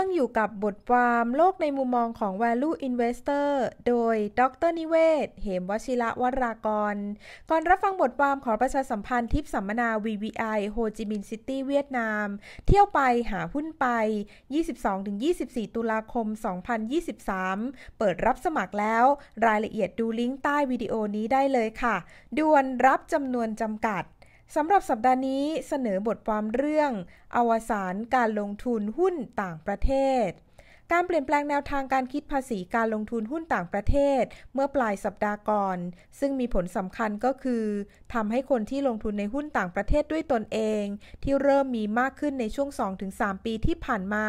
รื่องอยู่กับบทความโลกในมุมมองของ Value Investor โดยดรนิเวศ เหมวชิระวรากร ก่อนรับฟังบทความขอประชาสัมพันธ์ทิปสัมมนา VVI โฮจิมินซิตี้เวียดนาม เที่ยวไปหาหุ้นไป 22-24 ตุลาคม 2023 เปิดรับสมัครแล้ว รายละเอียดดูลิงก์ใต้วิดีโอนี้ได้เลยค่ะ ด่วนรับจำนวนจำกัดสำหรับสัปดาห์นี้เสนอบทความเรื่อง อวสานการลงทุนหุ้นต่างประเทศการเปลี่ยนแปลงแนวทางการคิดภาษีการลงทุนหุ้นต่างประเทศ เมื่อปลายสัปดาห์ก่อน ซึ่งมีผลสำคัญก็คือทำให้คนที่ลงทุนในหุ้นต่างประเทศด้วยตนเอง ที่เริ่มมีมากขึ้นในช่วง 2-3 ปีที่ผ่านมา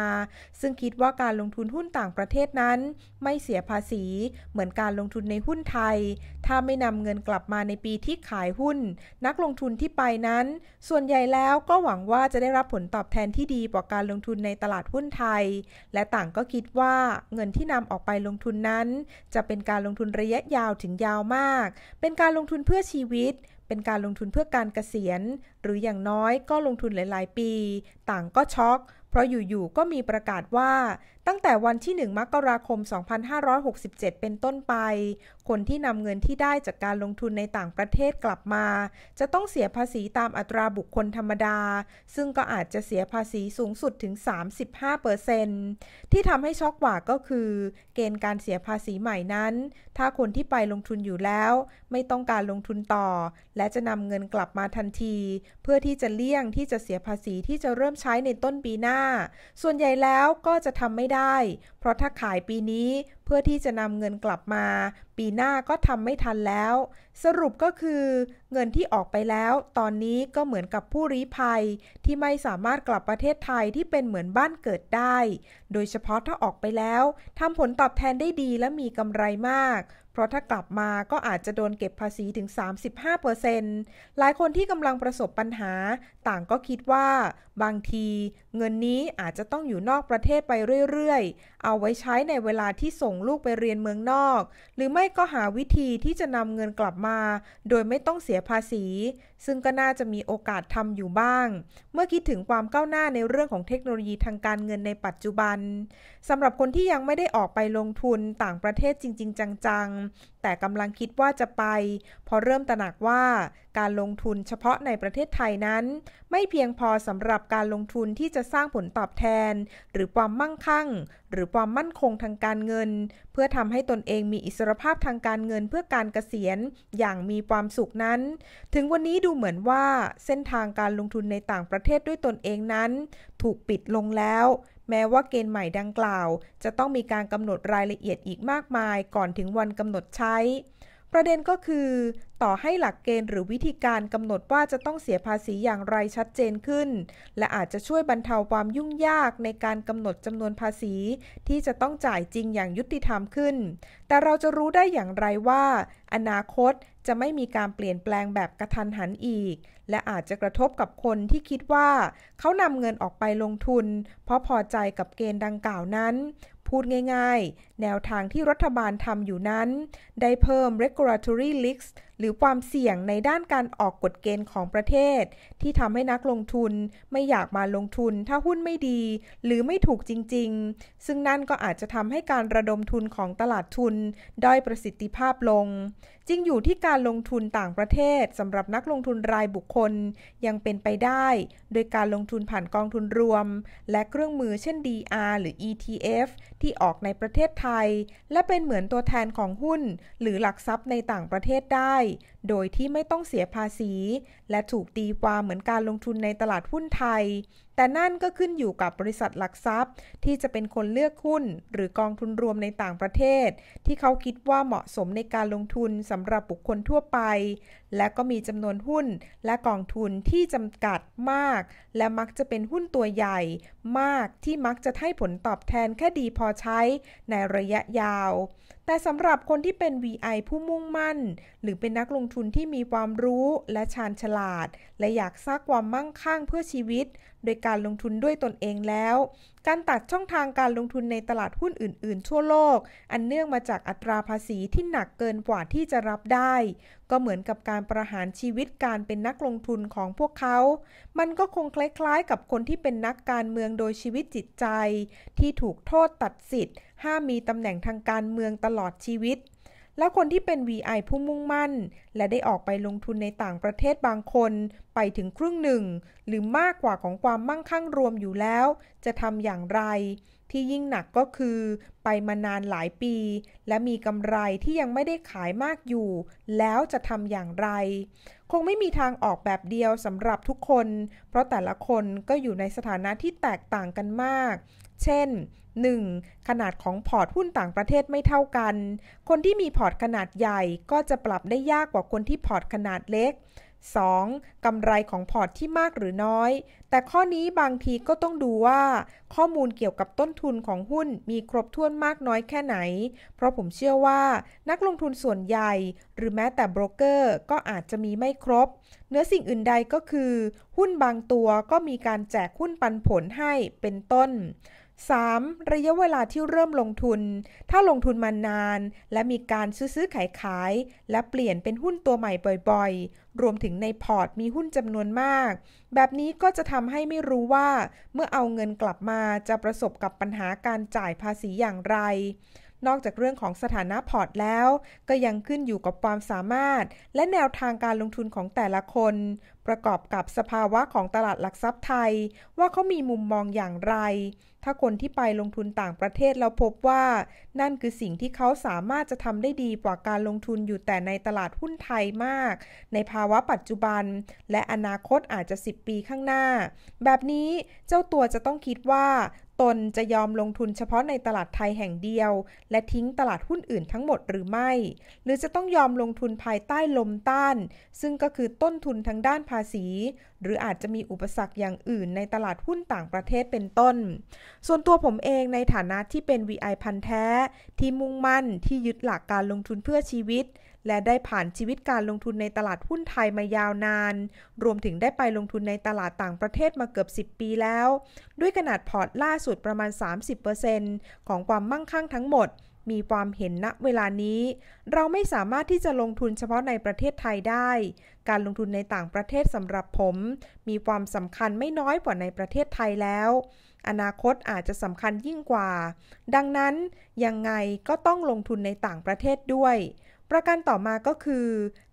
ซึ่งคิดว่าการลงทุนหุ้นต่างประเทศนั้น ไม่เสียภาษีเหมือนการลงทุนในหุ้นไทย ถ้าไม่นำเงินกลับมาในปีที่ขายหุ้น นักลงทุนที่ไปนั้น ส่วนใหญ่แล้วก็หวังว่าจะได้รับผลตอบแทนที่ดีกว่าการลงทุนในตลาดหุ้นไทย และต่างก็คิดว่าเงินที่นำออกไปลงทุนนั้น จะเป็นการลงทุนระยะยาวถึงยาวมาก เป็นการลงทุนเพื่อชีวิตเป็นการลงทุนเพื่อการเกษียณ หรืออย่างน้อยก็ลงทุนหลาย ๆ ปี ต่างก็ช็อก เพราะอยู่ ๆ ก็มีประกาศว่าตั้งแต่วันที่1มกราคม 2567 เป็นต้นไป คนที่นำเงินที่ได้จากการลงทุนในต่างประเทศกลับมา จะต้องเสียภาษีตามอัตราบุคคลธรรมดา ซึ่งก็อาจจะเสียภาษีสูงสุดถึง35%ที่ทำให้ช็อกกว่าก็คือ เกณฑ์การเสียภาษีใหม่นั้น ถ้าคนที่ไปลงทุนอยู่แล้ว ไม่ต้องการลงทุนต่อและจะนำเงินกลับมาทันที เพื่อที่จะเลี่ยงที่จะเสียภาษีที่จะเริ่มใช้ในต้นปีหน้า ส่วนใหญ่แล้วก็จะทำไม่ได้ เพราะถ้าขายปีนี้พื่อที่จะนำเงินกลับมา ปีหน้าก็ทำไม่ทันแล้ว สรุปก็คือ เงินที่ออกไปแล้ว ตอนนี้ก็เหมือนกับผู้รีภัย ที่ไม่สามารถกลับประเทศไทยที่เป็นเหมือนบ้านเกิดได้ โดยเฉพาะถ้าออกไปแล้วทำผลตอบแทนได้ดีและมีกำไรมาก เพราะถ้ากลับมาก็อาจจะโดนเก็บภาษีถึง35%หลายคนที่กำลังประสบปัญหา ต่างก็คิดว่า บางที เงินนี้อาจจะต้องอยู่นอกประเทศไปเรื่อยๆเอาไว้ใช้ในเวลาที่ส่งลูกไปเรียนเมืองนอก หรือไม่ก็หาวิธีที่จะนำเงินกลับมา โดยไม่ต้องเสียภาษี ซึ่งก็น่าจะมีโอกาสทำอยู่บ้าง เมื่อคิดถึงความก้าวหน้าในเรื่องของเทคโนโลยีทางการเงินในปัจจุบันสำหรับคนที่ยังไม่ได้ออกไปลงทุนต่างประเทศจริง ๆ จัง ๆ แต่กำลังคิดว่าจะไป พอเริ่มตระหนักว่าการลงทุนเฉพาะในประเทศไทยนั้น ไม่เพียงพอสำหรับการลงทุนที่จะสร้างผลตอบแทน หรือความมั่งคั่ง หรือความมั่นคงทางการเงิน เพื่อทำให้ตนเองมีอิสรภาพทางการเงินเพื่อการเกษียณอย่างมีความสุขนั้น ถึงวันนี้ดูเหมือนว่าเส้นทางการลงทุนในต่างประเทศด้วยตนเองนั้น ถูกปิดลงแล้ว แม้ว่าเกณฑ์ใหม่ดังกล่าว จะต้องมีการกำหนดรายละเอียดอีกมากมายก่อนถึงวันกำหนดใช้ประเด็นก็คือ ต่อให้หลักเกณฑ์หรือวิธีการกำหนดว่าจะต้องเสียภาษีอย่างไรชัดเจนขึ้น และอาจจะช่วยบรรเทาความยุ่งยากในการกำหนดจำนวนภาษี ที่จะต้องจ่ายจริงอย่างยุติธรรมขึ้นแต่เราจะรู้ได้อย่างไรว่า อนาคตจะไม่มีการเปลี่ยนแปลงแบบกระทันหันอีก และอาจจะกระทบกับคนที่คิดว่า เขานำเงินออกไปลงทุน เพราะพอใจกับเกณฑ์ดังกล่าวนั้น พูดง่ายๆ แนวทางที่รัฐบาลทำอยู่นั้น ได้เพิ่ม regulatory leaks หรือความเสี่ยงในด้านการออกกฎเกณฑ์ของประเทศ ที่ทำให้นักลงทุนไม่อยากมาลงทุน ถ้าหุ้นไม่ดี หรือไม่ถูกจริง ๆ ซึ่งนั่นก็อาจจะทำให้การระดมทุนของตลาดทุนด้อยประสิทธิภาพลง จริงอยู่ที่การลงทุนต่างประเทศสำหรับนักลงทุนรายบุคคลยังเป็นไปได้ โดยการลงทุนผ่านกองทุนรวม และเครื่องมือเช่น DR หรือ ETF ที่ออกในประเทศไทย และเป็นเหมือนตัวแทนของหุ้น หรือหลักทรัพย์ในต่างประเทศได้โดยที่ไม่ต้องเสียภาษี และถูกตีความเหมือนการลงทุนในตลาดหุ้นไทยแต่นั่นก็ขึ้นอยู่กับบริษัทหลักทรัพย์ ที่จะเป็นคนเลือกหุ้น หรือกองทุนรวมในต่างประเทศ ที่เขาคิดว่าเหมาะสมในการลงทุนสำหรับบุคคลทั่วไป และก็มีจำนวนหุ้น และกองทุนที่จำกัดมาก และมักจะเป็นหุ้นตัวใหญ่มากที่มักจะให้ผลตอบแทนแค่ดีพอใช้ในระยะยาว แต่สำหรับคนที่เป็น VI ผู้มุ่งมั่น หรือเป็นนักลงทุนที่มีความรู้และชาญฉลาด และอยากสร้างความมั่งคั่งเพื่อชีวิตโดยการลงทุนด้วยตนเองแล้ว การตัดช่องทางการลงทุนในตลาดหุ้นอื่น ๆ ทั่วโลก อันเนื่องมาจากอัตราภาษีที่หนักเกินกว่าที่จะรับได้ ก็เหมือนกับการประหารชีวิตการเป็นนักลงทุนของพวกเขา มันก็คงคล้าย ๆ กับคนที่เป็นนักการเมืองโดยชีวิตจิตใจ ที่ถูกโทษตัดสิทธิ์ห้ามมีตำแหน่งทางการเมืองตลอดชีวิตและคนที่เป็น VI ผู้มุ่งมั่นและได้ออกไปลงทุนในต่างประเทศบางคนไปถึงครึ่งหนึ่ง หรือมากกว่าของความมั่งคั่งรวมอยู่แล้ว จะทำอย่างไร ที่ยิ่งหนักก็คือ ไปมานานหลายปี และมีกำไรที่ยังไม่ได้ขายมากอยู่ แล้วจะทำอย่างไร คงไม่มีทางออกแบบเดียวสำหรับทุกคน เพราะแต่ละคนก็อยู่ในสถานะที่แตกต่างกันมากเช่น 1. ขนาดของพอร์ตหุ้นต่างประเทศไม่เท่ากัน คนที่มีพอร์ตขนาดใหญ่ก็จะปรับได้ยากกว่าคนที่พอร์ตขนาดเล็ก 2. กํำไรของพอร์ตที่มากหรือน้อย แต่ข้อนี้บางทีก็ต้องดูว่า ข้อมูลเกี่ยวกับต้นทุนของหุ้นมีครบถ้วนมากน้อยแค่ไหน เพราะผมเชื่อว่า นักลงทุนส่วนใหญ่ หรือแม้แต่โบรกเกอร์ก็อาจจะมีไม่ครบ เนื้อสิ่งอื่นใดก็คือ หุ้นบางตัวก็มีการแจกหุ้นปันผลให้เป็นต้น 3. ระยะเวลาที่เริ่มลงทุน ถ้าลงทุนมานานและมีการซื้อขายขาย และเปลี่ยนเป็นหุ้นตัวใหม่บ่อยๆ รวมถึงในพอร์ตมีหุ้นจำนวนมาก แบบนี้ก็จะทำให้ไม่รู้ว่า เมื่อเอาเงินกลับมาจะประสบกับปัญหาการจ่ายภาษีอย่างไร นอกจากเรื่องของสถานะพอร์ตแล้ว ก็ยังขึ้นอยู่กับความสามารถ และแนวทางการลงทุนของแต่ละคน ประกอบกับสภาวะของตลาดหลักทรัพย์ไทยว่าเขามีมุมมองอย่างไรถ้าคนที่ไปลงทุนต่างประเทศเราพบว่านั่นคือสิ่งที่เขาสามารถจะทำได้ดีกว่าการลงทุนอยู่แต่ในตลาดหุ้นไทยมากในภาวะปัจจุบันและอนาคตอาจจะ 10 ปีข้างหน้า แบบนี้เจ้าตัวจะต้องคิดว่าตนจะยอมลงทุนเฉพาะในตลาดไทยแห่งเดียว และทิ้งตลาดหุ้นอื่นทั้งหมดหรือไม่ หรือจะต้องยอมลงทุนภายใต้ลมต้าน ซึ่งก็คือต้นทุนทางด้านภาษีหรืออาจจะมีอุปสรรคอย่างอื่น ในตลาดหุ้นต่างประเทศเป็นต้น ส่วนตัวผมเองในฐานะที่เป็น VI พันแท้ที่มุ่งมั่นที่ยึดหลักการลงทุนเพื่อชีวิต และได้ผ่านชีวิตการลงทุนในตลาดหุ้นไทยมายาวนาน รวมถึงได้ไปลงทุนในตลาดต่างประเทศมาเกือบ10ปีแล้ว ด้วยขนาดพอร์ตล่าสุดประมาณ 30%ของความมั่งคั่งทั้งหมด มีความเห็นณเวลานี้ เราไม่สามารถที่จะลงทุนเฉพาะในประเทศไทยได้การลงทุนในต่างประเทศสำหรับผม มีความสำคัญไม่น้อยกว่าในประเทศไทยแล้ว อนาคตอาจจะสำคัญยิ่งกว่า ดังนั้นยังไงก็ต้องลงทุนในต่างประเทศด้วย ประการต่อมาก็คือ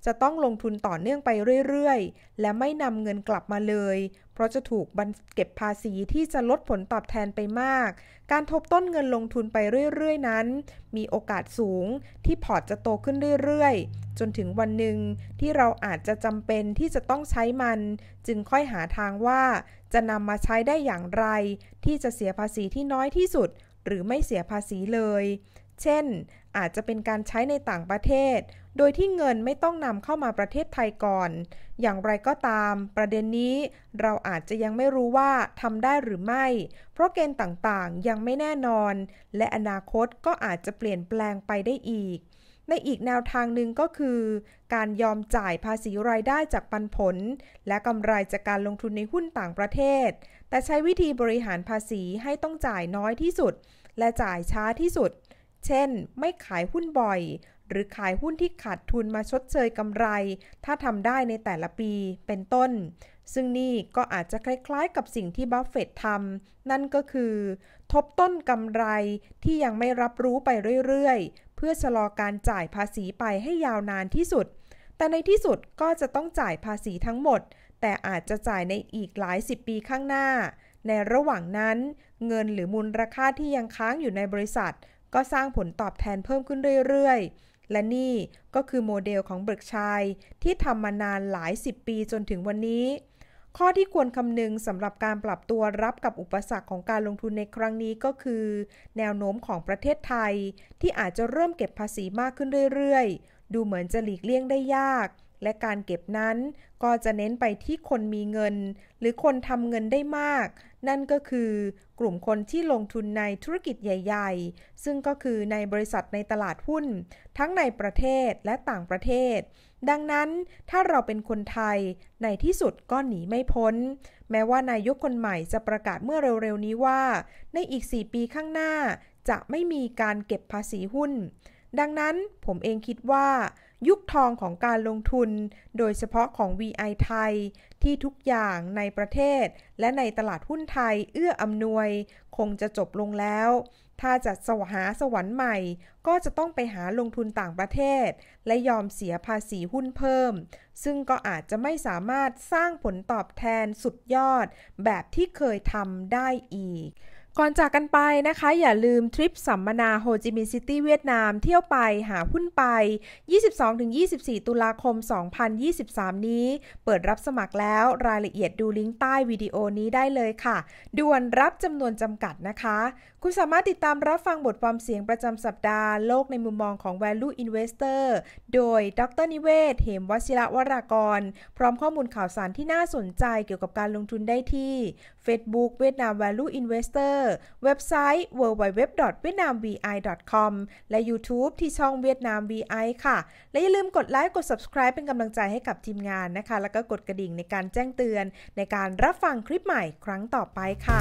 จะต้องลงทุนต่อเนื่องไปเรื่อย ๆ และไม่นำเงินกลับมาเลยเพราะจะถูกบันเก็บภาษีที่จะลดผลตอบแทนไปมาก การทบต้นเงินลงทุนไปเรื่อย ๆ นั้น มีโอกาสสูงที่พอร์ตจะโตขึ้นเรื่อยๆ จนถึงวันหนึ่งที่เราอาจจะจำเป็นที่จะต้องใช้มัน จึงค่อยหาทางว่า จะนำมาใช้ได้อย่างไร ที่จะเสียภาษีที่น้อยที่สุด หรือไม่เสียภาษีเลยเช่น อาจจะเป็นการใช้ในต่างประเทศ โดยที่เงินไม่ต้องนำเข้ามาประเทศไทยก่อน อย่างไรก็ตาม ประเด็นนี้เราอาจจะยังไม่รู้ว่าทำได้หรือไม่ เพราะเกณฑ์ต่างๆยังไม่แน่นอน และอนาคตก็อาจจะเปลี่ยนแปลงไปได้อีก ในอีกแนวทางหนึ่งก็คือ การยอมจ่ายภาษีรายได้จากปันผล และกำไรจากการลงทุนในหุ้นต่างประเทศ แต่ใช้วิธีบริหารภาษีให้ต้องจ่ายน้อยที่สุด และจ่ายช้าที่สุดเช่นไม่ขายหุ้นบ่อยหรือขายหุ้นที่ขาดทุนมาชดเชยกำไร ถ้าทำได้ในแต่ละปีเป็นต้น ซึ่งนี่ก็อาจจะคล้ายๆกับสิ่งที่บัฟเฟตทำนั่นก็คือ ทบต้นกำไรที่ยังไม่รับรู้ไปเรื่อยๆ เพื่อชะลอการจ่ายภาษีไปให้ยาวนานที่สุด แต่ในที่สุดก็จะต้องจ่ายภาษีทั้งหมด แต่อาจจะจ่ายในอีกหลายสิบปีข้างหน้า ในระหว่างนั้น เงินหรือมูลราคาที่ยังค้างอยู่ในบริษัทก็สร้างผลตอบแทนเพิ่มขึ้นเรื่อย ๆ และนี่ก็คือโมเดลของเบิร์กชัยที่ทำมานานหลาย 10 ปีจนถึงวันนี้ ข้อที่ควรคำนึงสำหรับการปรับตัวรับกับอุปสรรคของการลงทุนในครั้งนี้ก็คือ แนวโน้มของประเทศไทยที่อาจจะเริ่มเก็บภาษีมากขึ้นเรื่อยๆ ดูเหมือนจะหลีกเลี่ยงได้ยากและการเก็บนั้นก็จะเน้นไปที่คนมีเงิน หรือคนทำเงินได้มาก นั่นก็คือกลุ่มคนที่ลงทุนในธุรกิจใหญ่ๆ ซึ่งก็คือในบริษัทในตลาดหุ้น ทั้งในประเทศและต่างประเทศ ดังนั้น ถ้าเราเป็นคนไทยในที่สุดก็หนีไม่พ้น แม้ว่านายกคนใหม่จะประกาศเมื่อเร็วๆนี้ว่า ในอีก 4 ปีข้างหน้า จะไม่มีการเก็บภาษีหุ้น ดังนั้นผมเองคิดว่ายุคทองของการลงทุน โดยเฉพาะของ VI ไทย ที่ทุกอย่างในประเทศ และในตลาดหุ้นไทยเอื้ออำนวย คงจะจบลงแล้ว ถ้าจะสวหาสวรรค์ใหม่ ก็จะต้องไปหาลงทุนต่างประเทศ และยอมเสียภาษีหุ้นเพิ่ม ซึ่งก็อาจจะไม่สามารถสร้างผลตอบแทนสุดยอดแบบที่เคยทำได้อีกก่อนจากกันไปนะคะ อย่าลืมทริปสัมมนาโฮจิมินซิตี้เวียดนาม เที่ยวไปหาหุ้นไป 22-24 ตุลาคม 2023 นี้ เปิดรับสมัครแล้วรายละเอียดดูลิงก์ใต้วิดีโอนี้ได้เลยค่ะ ด่วนรับจำนวนจำกัดนะคะ คุณสามารถติดตามรับฟังบทความเสียงประจำสัปดาห์โลกในมุมมองของ Value Investor โดยดรนิเวศ เหมวชิระวรากร พร้อมข้อมูลข่าวสารที่น่าสนใจเกี่ยวกับการลงทุนได้ที่ Facebook เวียดนาม Value Investor ร์เว็บไซต์ www.vietnamvi.com และ YouTube ที่ช่องเวียดนาม VI ค่ะ และอย่าลืมกดไลค์ กด subscribe เป็นกำลังใจให้กับทีมงานนะคะ แล้วก็กดกระดิ่งในการแจ้งเตือน ในการรับฟังคลิปใหม่ครั้งต่อไปค่ะ